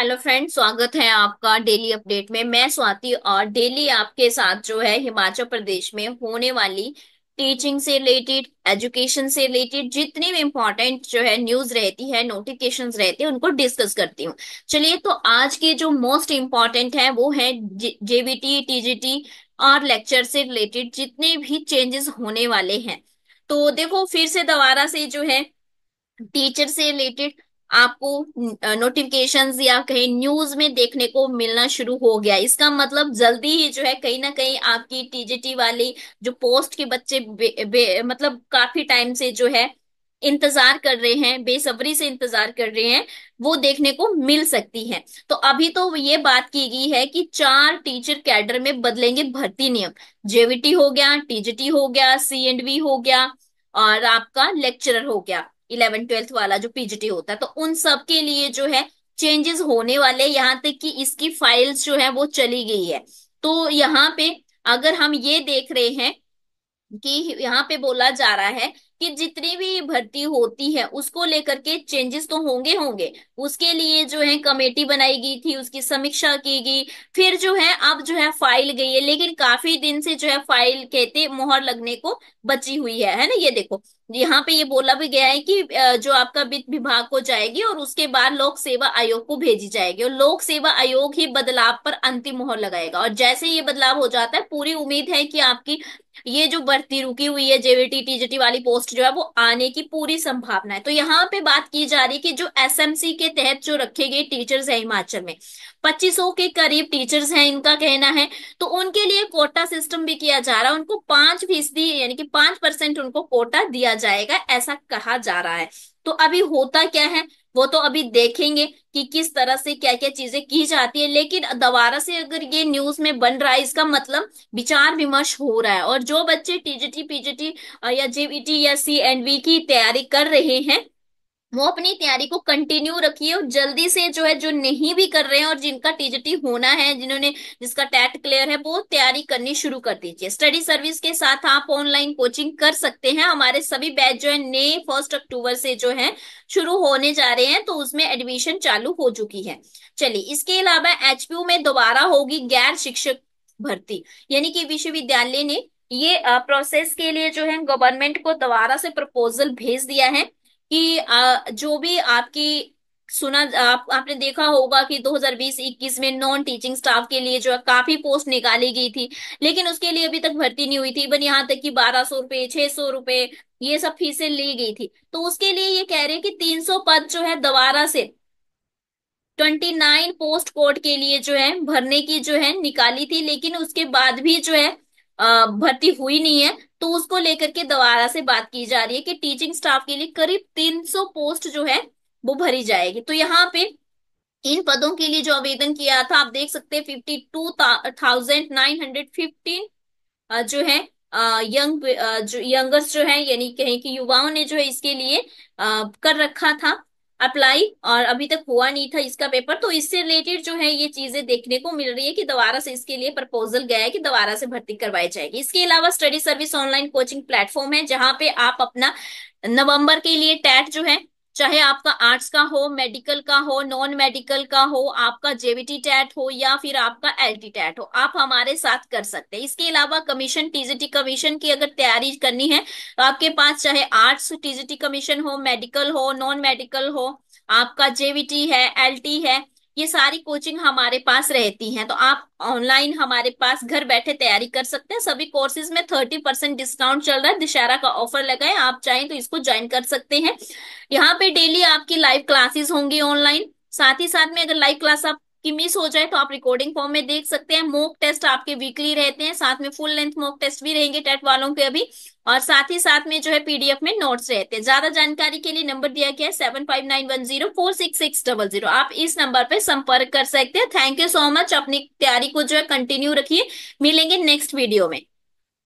hello friend स्वागत है आपका डेली अपडेट में मैं स्वाति और डेली आपके साथ जो है हिमाचल प्रदेश में होने वाली टीचिंग से रिलेटेड एजुकेशन से रिलेटेड जितनी भी इम्पोर्टेंट जो है न्यूज रहती है नोटिफिकेशन रहती है उनको डिस्कस करती हूँ चलिए तो आज के जो मोस्ट इंपॉर्टेंट है वो है जेबीटी टीजीटी और लेक्चर से रिलेटेड जितने भी चेंजेस होने वाले हैं तो देखो फिर से दोबारा से जो है टीचर से रिलेटेड आपको नोटिफिकेशन या कहीं न्यूज में देखने को मिलना शुरू हो गया इसका मतलब जल्दी ही जो है कहीं ना कहीं आपकी टीजीटी वाली जो पोस्ट के बच्चे बे, बे, मतलब काफी टाइम से जो है इंतजार कर रहे हैं बेसब्री से इंतजार कर रहे हैं वो देखने को मिल सकती है तो अभी तो ये बात की गई है कि चार टीचर कैडर में बदलेंगे भर्ती नियम जेवीटी हो गया टीजीटी हो गया सी एंड वी हो गया और आपका लेक्चरर हो गया इलेवन ट्वेल्थ वाला जो पीजीटी होता है तो उन सब के लिए जो है चेंजेस होने वाले यहाँ तक कि इसकी फाइल्स जो है वो चली गई है तो यहाँ पे अगर हम ये देख रहे हैं कि यहाँ पे बोला जा रहा है कि जितनी भी भर्ती होती है उसको लेकर के चेंजेस तो होंगे होंगे उसके लिए जो है कमेटी बनाई गई थी उसकी समीक्षा की गई फिर जो है अब जो है फाइल गई है लेकिन काफी दिन से जो है फाइल कहते मोहर लगने को बची हुई है है ना ये देखो यहाँ पे ये बोला भी गया है कि जो आपका वित्त विभाग को जाएगी और उसके बाद लोक सेवा आयोग को भेजी जाएगी और लोक सेवा आयोग ही बदलाव पर अंतिम मोहर लगाएगा और जैसे ये बदलाव हो जाता है पूरी उम्मीद है कि आपकी ये जो भर्ती रुकी हुई है जेवीटी टीजीटी वाली पोस्ट पोस्ट जो है वो आने की पूरी संभावना है तो यहाँ पे बात की जा रही है कि जो एसएमसी के तहत जो रखे गए टीचर्स हैं हिमाचल में 2500 के करीब टीचर्स हैं इनका कहना है तो उनके लिए कोटा सिस्टम भी किया जा रहा है उनको पांच फीसदी यानी कि पांच परसेंट उनको कोटा दिया जाएगा ऐसा कहा जा रहा है तो अभी होता क्या है वो तो अभी देखेंगे कि किस तरह से क्या क्या चीजें की जाती है लेकिन दोबारा से अगर ये न्यूज में बन रहा है इसका मतलब विचार विमर्श हो रहा है और जो बच्चे टीजीटी पीजीटी या जेबीटी या सी एंड वी की तैयारी कर रहे हैं वो अपनी तैयारी को कंटिन्यू रखिए और जल्दी से जो है जो नहीं भी कर रहे हैं और जिनका टीजीटी होना है जिन्होंने जिसका टैट क्लियर है वो तैयारी करनी शुरू कर दीजिए स्टडी सर्विस के साथ आप ऑनलाइन कोचिंग कर सकते हैं हमारे सभी बैच जो है नए फर्स्ट अक्टूबर से जो है शुरू होने जा रहे हैं तो उसमें एडमिशन चालू हो चुकी है चलिए इसके अलावा एचपीयू में दोबारा होगी गैर शिक्षक भर्ती यानी कि विश्वविद्यालय ने ये प्रोसेस के लिए जो है गवर्नमेंट को दोबारा से प्रपोजल भेज दिया है कि जो भी आपकी सुना आप आपने देखा होगा कि 2020-21 में नॉन टीचिंग स्टाफ के लिए जो है काफी पोस्ट निकाली गई थी लेकिन उसके लिए अभी तक भर्ती नहीं हुई थी बन यहाँ तक कि बारह सौ रुपए छह सौ रुपए ये सब फीसें ली गई थी तो उसके लिए ये कह रहे हैं कि 300 पद जो है दोबारा से 29 पोस्ट कोड के लिए जो है भरने की जो है निकाली थी लेकिन उसके बाद भी जो है भर्ती हुई नहीं है तो उसको लेकर के दोबारा से बात की जा रही है कि टीचिंग स्टाफ के लिए करीब 300 पोस्ट जो है वो भरी जाएगी तो यहाँ पे इन पदों के लिए जो आवेदन किया था आप देख सकते हैं fifty two thousand nine hundred fifteen जो है यंग जो यंगर्स जो है यानी कहें कि युवाओं ने जो है इसके लिए कर रखा था अप्लाई और अभी तक हुआ नहीं था इसका पेपर तो इससे रिलेटेड जो है ये चीजें देखने को मिल रही है कि दोबारा से इसके लिए प्रपोजल गया है कि दोबारा से भर्ती करवाई जाएगी इसके अलावा study service online coaching platform है जहां पे आप अपना नवंबर के लिए टैट जो है चाहे आपका आर्ट्स का हो मेडिकल का हो नॉन मेडिकल का हो आपका जेबीटी टैट हो या फिर आपका एलटी टैट हो आप हमारे साथ कर सकते हैं इसके अलावा कमीशन टीजीटी कमीशन की अगर तैयारी करनी है तो आपके पास चाहे आर्ट्स टीजीटी कमीशन हो मेडिकल हो नॉन मेडिकल हो आपका जेबीटी है एलटी है ये सारी कोचिंग हमारे पास रहती हैं तो आप ऑनलाइन हमारे पास घर बैठे तैयारी कर सकते हैं सभी कोर्सेज में थर्टी परसेंट डिस्काउंट चल रहा है दशहरा का ऑफर लगाए आप चाहें तो इसको ज्वाइन कर सकते हैं यहाँ पे डेली आपकी लाइव क्लासेस होंगी ऑनलाइन साथ ही साथ में अगर लाइव क्लास आप कि मिस हो जाए तो आप रिकॉर्डिंग फॉर्म में देख सकते हैं मॉक टेस्ट आपके वीकली रहते हैं साथ में फुल लेंथ मॉक टेस्ट भी रहेंगे टेट वालों के अभी और साथ ही साथ में जो है पीडीएफ में नोट्स रहते हैं ज्यादा जानकारी के लिए नंबर दिया गया है seven five nine one zero four six six double zero आप इस नंबर पर संपर्क कर सकते हैं थैंक यू सो मच अपनी तैयारी को जो है कंटिन्यू रखिए मिलेंगे नेक्स्ट वीडियो में